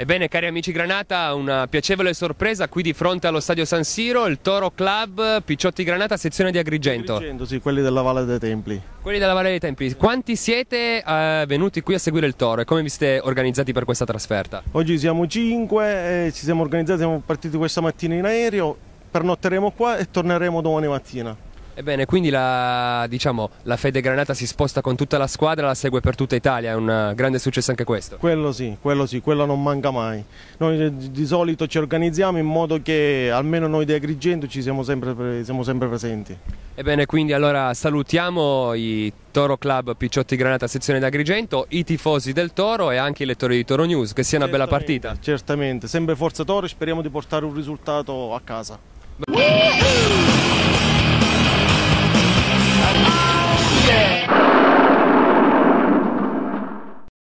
Ebbene cari amici Granata, una piacevole sorpresa qui di fronte allo stadio San Siro, il Toro Club, Picciotti Granata, sezione di Agrigento. Agrigento, sì, quelli della Valle dei Templi. Quelli della Valle dei Templi. Quanti siete eh, venuti qui a seguire il Toro e come vi siete organizzati per questa trasferta? Oggi siamo cinque, eh, ci siamo organizzati, siamo partiti questa mattina in aereo, pernotteremo qua e torneremo domani mattina. Ebbene, quindi la, diciamo, la Fede Granata si sposta con tutta la squadra, la segue per tutta Italia, è un grande successo anche questo. Quello sì, quello sì, quello non manca mai. Noi eh, di solito ci organizziamo in modo che almeno noi di Agrigento ci siamo sempre, siamo sempre presenti. Ebbene, quindi allora salutiamo i Toro Club Picciotti Granata sezione d'Agrigento, i tifosi del Toro e anche i lettori di Toro News. Che sia una bella partita. Certamente, sempre Forza Toro, speriamo di portare un risultato a casa.